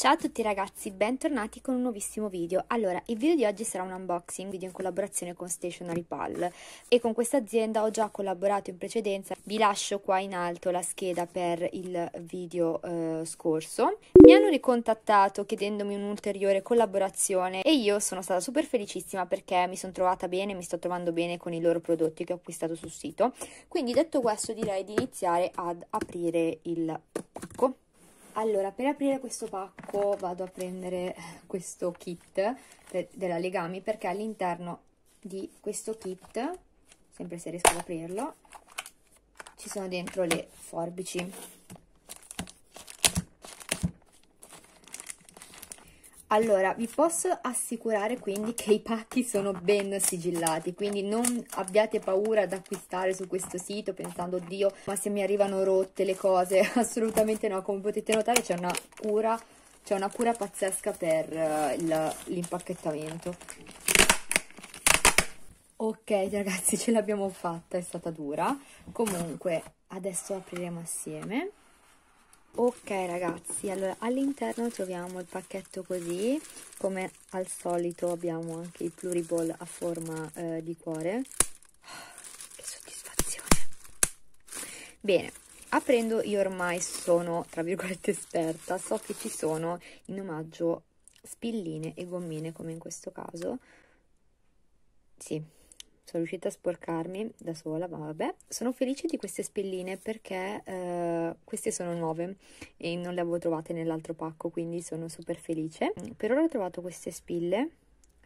Ciao a tutti ragazzi, bentornati con un nuovissimo video. Allora, il video di oggi sarà un unboxing, video in collaborazione con Stationary Pal e con questa azienda ho già collaborato in precedenza. Vi lascio qua in alto la scheda per il video eh, scorso. Mi hanno ricontattato chiedendomi un'ulteriore collaborazione e io sono stata super felicissima perché mi sono trovata bene, mi sto trovando bene con i loro prodotti che ho acquistato sul sito. Quindi detto questo direi di iniziare ad aprire il pacco allora per aprire questo pacco vado a prendere eh, questo kit della Legami perché all'interno di questo kit sempre se riesco ad aprirlo ci sono dentro le forbici Allora, vi posso assicurare quindi che i pacchi sono ben sigillati, quindi non abbiate paura ad acquistare su questo sito pensando, oddio, ma se mi arrivano rotte le cose, assolutamente no, come potete notare c'è una cura, c'è una cura pazzesca per uh, l'impacchettamento. Ok ragazzi, ce l'abbiamo fatta, è stata dura, comunque adesso apriremo assieme ok ragazzi allora all'interno troviamo il pacchetto così come al solito abbiamo anche i pluriball a forma eh, di cuore che soddisfazione bene aprendo io ormai sono tra virgolette esperta so che ci sono in omaggio spilline e gommine come in questo caso sì sono riuscita a sporcarmi da sola, ma vabbè. Sono felice di queste spelline perché eh, queste sono nuove e non le avevo trovate nell'altro pacco, quindi sono super felice. Per ora ho trovato queste spille,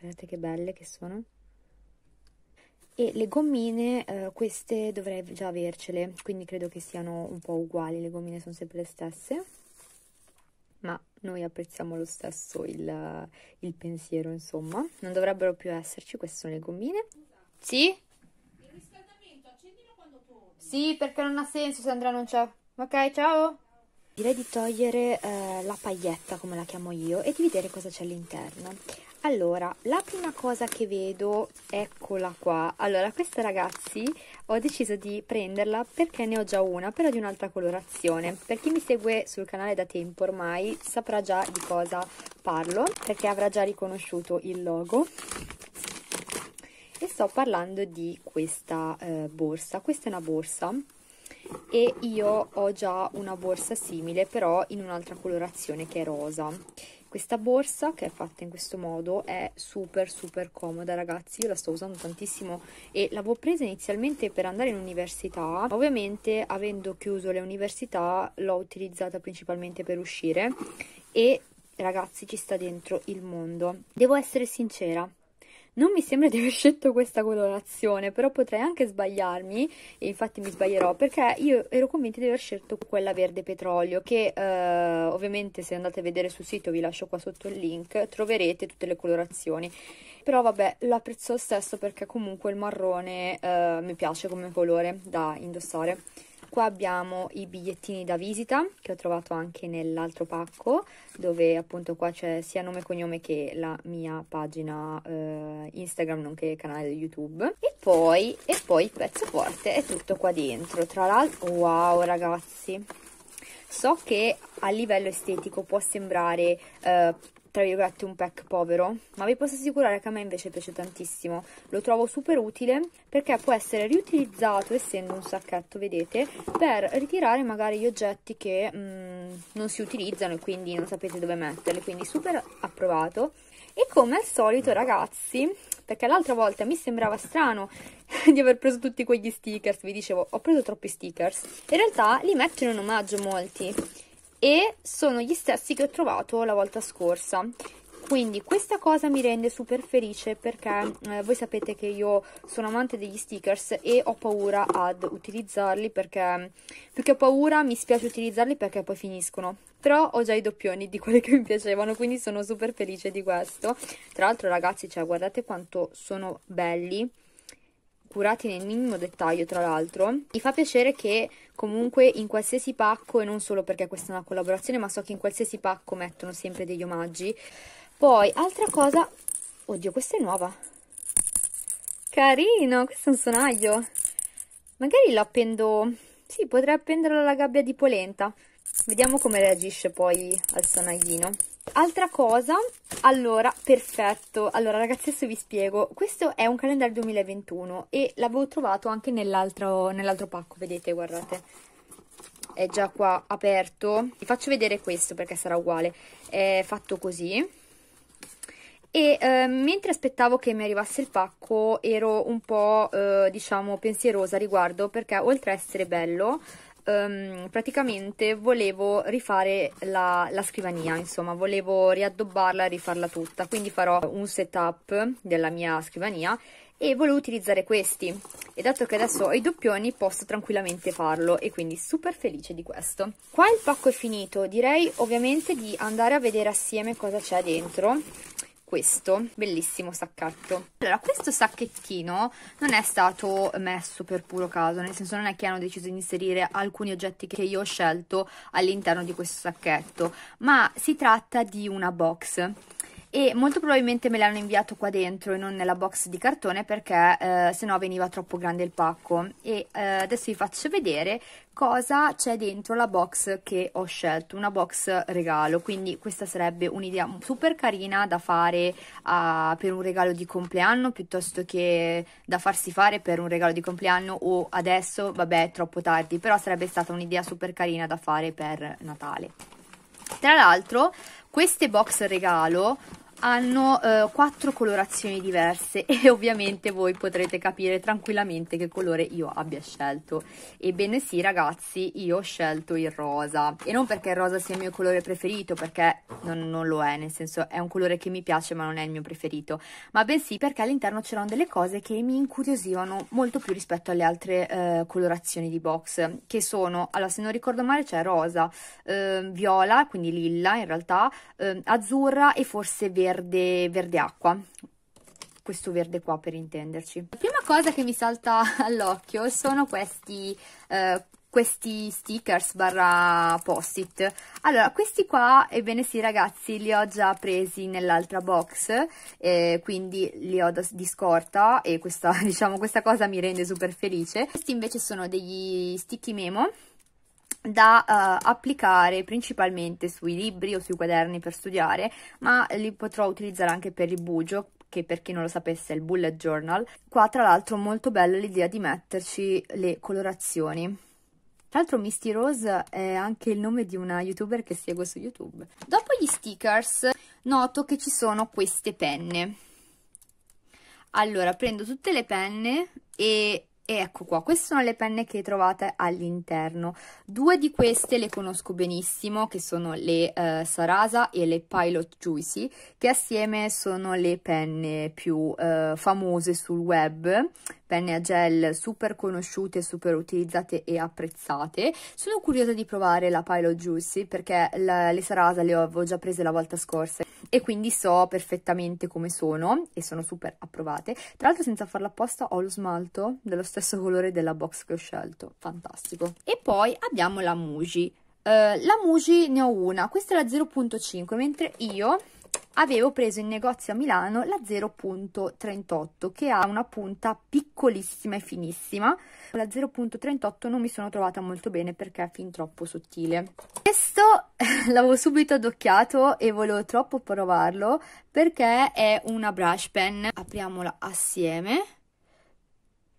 guardate che belle che sono. E le gommine, eh, queste dovrei già avercele, quindi credo che siano un po' uguali, le gommine sono sempre le stesse ma noi apprezziamo lo stesso il, il, pensiero, insomma. Non dovrebbero più esserci, queste sono le gommine. Sì? Il riscaldamento, accendilo quando torni. Sì, perché non ha senso se Andrea non c'è. Ok, ciao. Direi di togliere eh, la paglietta, come la chiamo io, e di vedere cosa c'è all'interno. Allora, la prima cosa che vedo, eccola qua. Allora, questa ragazzi ho deciso di prenderla perché ne ho già una, però di un'altra colorazione. Per chi mi segue sul canale da tempo ormai saprà già di cosa parlo, perché avrà già riconosciuto il logo sto parlando di questa eh, borsa. Questa è una borsa e io ho già una borsa simile però in un'altra colorazione che è rosa. Questa borsa che è fatta in questo modo è super super comoda ragazzi, io la sto usando tantissimo e l'avevo presa inizialmente per andare in università, ovviamente avendo chiuso le università l'ho utilizzata principalmente per uscire e ragazzi ci sta dentro il mondo. Devo essere sincera, non mi sembra di aver scelto questa colorazione, però potrei anche sbagliarmi, e infatti mi sbaglierò, perché io ero convinta di aver scelto quella verde petrolio, che eh, ovviamente se andate a vedere sul sito, vi lascio qua sotto il link, troverete tutte le colorazioni. Però vabbè, lo apprezzo lo stesso perché comunque il marrone eh, mi piace come colore da indossare. Qua abbiamo i bigliettini da visita che ho trovato anche nell'altro pacco dove appunto qua c'è sia nome e cognome che la mia pagina eh, Instagram nonché il canale YouTube. E poi, e poi il pezzo forte è tutto qua dentro. Tra l'altro, wow ragazzi, so che a livello estetico può sembrare eh, tra virgolette un pack povero, ma vi posso assicurare che a me invece piace tantissimo. Lo trovo super utile perché può essere riutilizzato, essendo un sacchetto, vedete, per ritirare magari gli oggetti che mh, mm, non si utilizzano e quindi non sapete dove metterli, quindi super approvato. E come al solito ragazzi, perché l'altra volta mi sembrava strano di aver preso tutti quegli stickers, vi dicevo ho preso troppi stickers, in realtà li metto in omaggio molti e sono gli stessi che ho trovato la volta scorsa quindi questa cosa mi rende super felice perché eh, voi sapete che io sono amante degli stickers e ho paura ad utilizzarli perché più che ho paura mi spiace utilizzarli perché poi finiscono però ho già i doppioni di quelli che mi piacevano quindi sono super felice di questo tra l'altro ragazzi cioè guardate quanto sono belli curati nel minimo dettaglio, tra l'altro. Mi fa piacere che comunque in qualsiasi pacco, e non solo perché questa è una collaborazione, ma so che in qualsiasi pacco mettono sempre degli omaggi. Poi, altra cosa... Oddio, questa è nuova. Carino, questo è un sonaglio. Magari lo appendo... Sì, potrei appenderlo alla gabbia di polenta. Vediamo come reagisce poi al sonaglino Altra cosa, allora, perfetto. Allora, ragazzi, adesso vi spiego. Questo è un calendario 2021 e l'avevo trovato anche nell'altro nell pacco, vedete, guardate. È già qua aperto. Vi faccio vedere questo perché sarà uguale. È fatto così. E eh, mentre aspettavo che mi arrivasse il pacco ero un po', eh, diciamo, pensierosa riguardo perché oltre a essere bello, um, praticamente volevo rifare la, la, scrivania, insomma, volevo riaddobbarla e rifarla tutta, quindi farò un setup della mia scrivania e volevo utilizzare questi e dato che adesso ho i doppioni posso tranquillamente farlo e quindi super felice di questo. Qua il pacco è finito, direi ovviamente di andare a vedere assieme cosa c'è dentro questo bellissimo sacchetto allora questo sacchettino non è stato messo per puro caso nel senso non è che hanno deciso di inserire alcuni oggetti che io ho scelto all'interno di questo sacchetto ma si tratta di una box e molto probabilmente me l'hanno inviato qua dentro e non nella box di cartone perché eh, se no veniva troppo grande il pacco e eh, adesso vi faccio vedere cosa c'è dentro la box che ho scelto una box regalo quindi questa sarebbe un'idea super carina da fare uh, per un regalo di compleanno piuttosto che da farsi fare per un regalo di compleanno o adesso vabbè è troppo tardi però sarebbe stata un'idea super carina da fare per Natale tra l'altro queste box regalo hanno eh, quattro colorazioni diverse e ovviamente voi potrete capire tranquillamente che colore io abbia scelto. Ebbene sì ragazzi, io ho scelto il rosa e non perché il rosa sia il mio colore preferito, perché non, non lo è, nel senso è un colore che mi piace ma non è il mio preferito, ma bensì perché all'interno c'erano delle cose che mi incuriosivano molto più rispetto alle altre eh, colorazioni di box, che sono, allora se non ricordo male c'è rosa, eh, viola, quindi lilla in realtà, ehm, azzurra e forse verde verde, verde acqua questo verde qua per intenderci la prima cosa che mi salta all'occhio sono questi eh, questi stickers barra post-it. Allora, questi qua, ebbene sì ragazzi, li ho già presi nell'altra box, eh, quindi li ho di scorta e questa, diciamo, questa cosa mi rende super felice. Questi invece sono degli sticky memo, da uh, applicare principalmente sui libri o sui quaderni per studiare, ma li potrò utilizzare anche per il bugio, che per chi non lo sapesse è il bullet journal. Qua tra l'altro molto bella l'idea di metterci le colorazioni. Tra l'altro Misty Rose è anche il nome di una youtuber che seguo su YouTube. Dopo gli stickers noto che ci sono queste penne. Allora prendo tutte le penne e ecco qua, queste sono le penne che trovate all'interno. Due di queste le conosco benissimo, che sono le eh, Sarasa e le Pilot Juicy, che assieme sono le penne più eh, famose sul web, penne a gel super conosciute, super utilizzate e apprezzate. Sono curiosa di provare la Pilot Juicy perché la, le Sarasa le avevo già prese la volta scorsa e quindi so perfettamente come sono e sono super approvate. Tra l'altro senza farla apposta ho lo smalto dello stesso stesso colore della box che ho scelto, fantastico. E poi abbiamo la Muji, uh, la Muji ne ho una, questa è la 0.5, mentre io avevo preso in negozio a Milano la 0.38 che ha una punta piccolissima e finissima la 0.38 non mi sono trovata molto bene perché è fin troppo sottile questo l'avevo subito adocchiato e volevo troppo provarlo perché è una brush pen apriamola assieme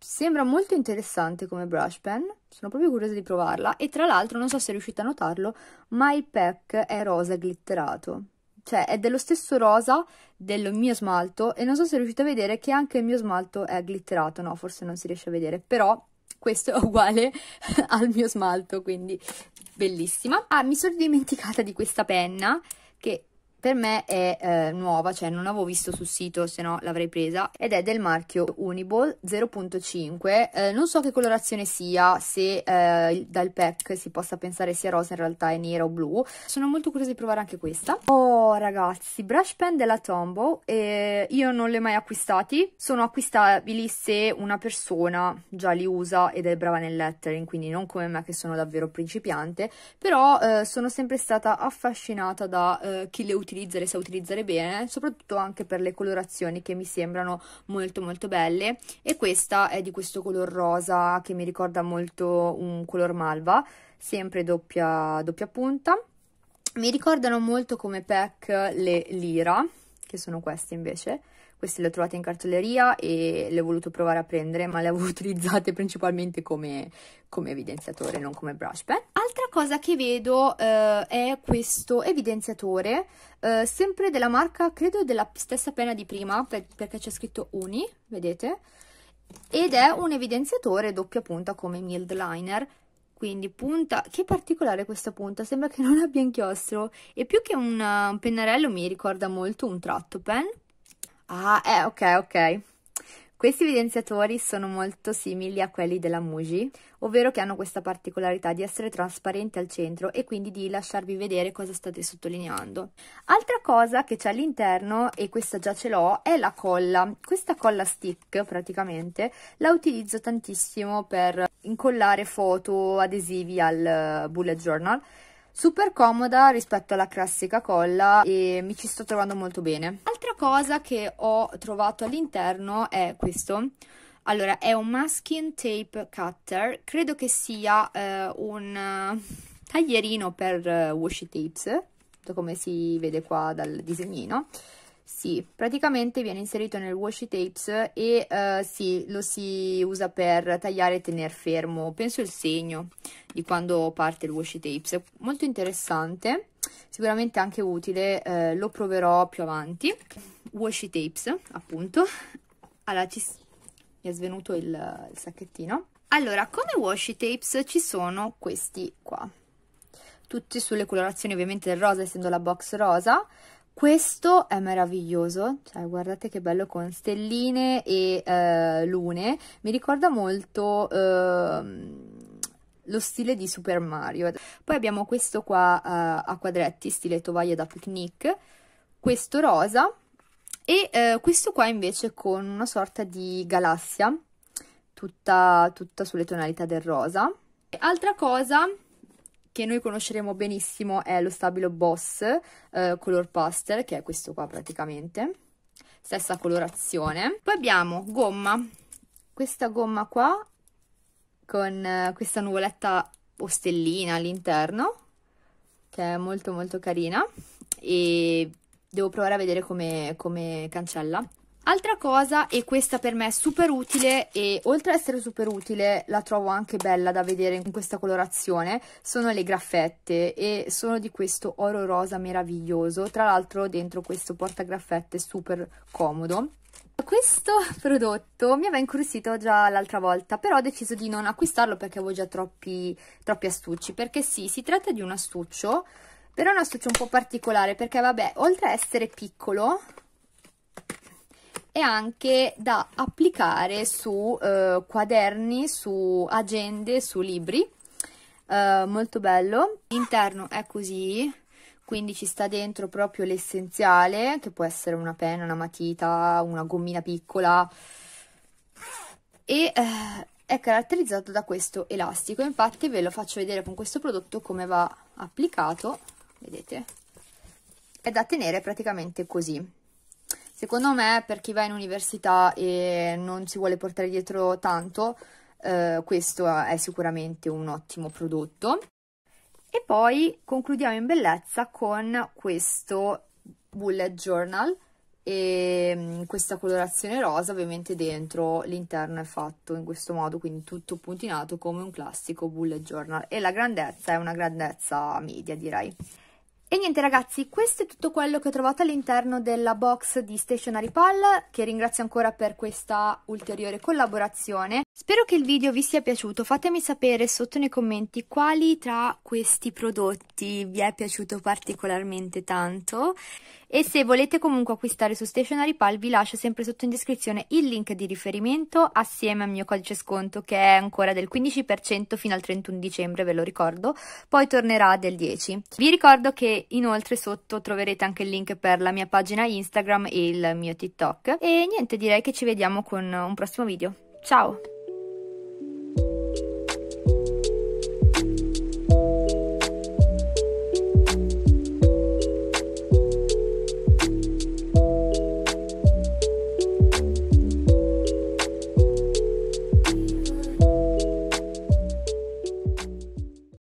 Sembra molto interessante come brush pen, sono proprio curiosa di provarla e tra l'altro non so se riuscite a notarlo, ma il pack è rosa glitterato. Cioè è dello stesso rosa del mio smalto e non so se riuscite a vedere che anche il mio smalto è glitterato, no forse non si riesce a vedere, però questo è uguale al mio smalto, quindi bellissima. Ah, mi sono dimenticata di questa penna che per me è eh, nuova, cioè non l'avevo visto sul sito, se no l'avrei presa, ed è del marchio Uniball 0.5. Eh, non so che colorazione sia, se eh, dal pack si possa pensare sia rosa, in realtà è nera o blu. Sono molto curiosa di provare anche questa. Oh ragazzi, brush pen della Tombow, eh, io non li ho mai acquistati, sono acquistabili se una persona già li usa ed è brava nel lettering, quindi non come me che sono davvero principiante, però eh, sono sempre stata affascinata da eh, chi le utilizza utilizzo e le sa utilizzare bene, soprattutto anche per le colorazioni che mi sembrano molto molto belle e questa è di questo color rosa che mi ricorda molto un color malva, sempre doppia, doppia punta. Mi ricordano molto come pack le lira, che sono queste invece, queste le ho trovate in cartoleria e le ho voluto provare a prendere, ma le avevo utilizzate principalmente come, come evidenziatore, non come brush pen. Altra cosa che vedo eh, è questo evidenziatore, eh, sempre della marca, credo della stessa penna di prima, per, perché c'è scritto Uni, vedete? Ed è un evidenziatore doppia punta come mild liner, quindi punta, che particolare questa punta, sembra che non abbia inchiostro e più che un, un pennarello mi ricorda molto un tratto pen Ah, eh, ok, ok. Questi evidenziatori sono molto simili a quelli della Muji, ovvero che hanno questa particolarità di essere trasparenti al centro e quindi di lasciarvi vedere cosa state sottolineando. Altra cosa che c'è all'interno, e questa già ce l'ho, è la colla. Questa colla stick praticamente la utilizzo tantissimo per incollare foto, adesivi al eh, bullet journal super comoda rispetto alla classica colla e mi ci sto trovando molto bene. Altra cosa che ho trovato all'interno è questo. Allora, è un masking tape cutter, credo che sia eh, un eh, taglierino per eh, washi tapes, come si vede qua dal disegnino. Sì, praticamente viene inserito nel washi tapes e uh, sì, lo si usa per tagliare e tenere fermo, penso il segno di quando parte il washi tapes. Molto interessante, sicuramente anche utile, eh, lo proverò più avanti. Washi tapes, appunto. Allora, ci... mi è svenuto il, il sacchettino. Allora, come washi tapes ci sono questi qua. Tutti sulle colorazioni ovviamente del rosa, essendo la box rosa. Questo è meraviglioso, cioè, guardate che bello con stelline e eh, lune, mi ricorda molto eh, lo stile di Super Mario. Poi abbiamo questo qua eh, a quadretti, stile tovaglia da picnic, questo rosa e eh, questo qua invece con una sorta di galassia, tutta, tutta sulle tonalità del rosa. Altra cosa che noi conosceremo benissimo è lo stabilo Boss eh, Color Pastel, che è questo qua praticamente, stessa colorazione. Poi abbiamo gomma, questa gomma qua con eh, questa nuvoletta o stellina all'interno, che è molto molto carina e devo provare a vedere come, come cancella Altra cosa, e questa per me è super utile e oltre ad essere super utile la trovo anche bella da vedere in questa colorazione, sono le graffette e sono di questo oro rosa meraviglioso, tra l'altro dentro questo porta graffette super comodo. Questo prodotto mi aveva incuriosito già l'altra volta, però ho deciso di non acquistarlo perché avevo già troppi, troppi astucci, perché sì, si tratta di un astuccio, però è un astuccio un po' particolare perché vabbè, oltre a essere piccolo e anche da applicare su eh, quaderni, su agende, su libri. Eh, molto bello. L'interno è così, quindi ci sta dentro proprio l'essenziale, che può essere una penna, una matita, una gommina piccola. E eh, è caratterizzato da questo elastico. Infatti ve lo faccio vedere con questo prodotto come va applicato. Vedete? È da tenere praticamente così Secondo me per chi va in università e non si vuole portare dietro tanto, eh, questo è sicuramente un ottimo prodotto. E poi concludiamo in bellezza con questo bullet journal e mm, questa colorazione rosa ovviamente dentro l'interno è fatto in questo modo quindi tutto puntinato come un classico bullet journal e la grandezza è una grandezza media direi e niente ragazzi, questo è tutto quello che ho trovato all'interno della box di Stationary Pal, che ringrazio ancora per questa ulteriore collaborazione. Spero che il video vi sia piaciuto, fatemi sapere sotto nei commenti quali tra questi prodotti vi è piaciuto particolarmente tanto e se volete comunque acquistare su Stationary Pal vi lascio sempre sotto in descrizione il link di riferimento assieme al mio codice sconto che è ancora del 15% fino al 31 dicembre ve lo ricordo poi tornerà del 10 vi ricordo che inoltre sotto troverete anche il link per la mia pagina Instagram e il mio TikTok e niente direi che ci vediamo con un prossimo video ciao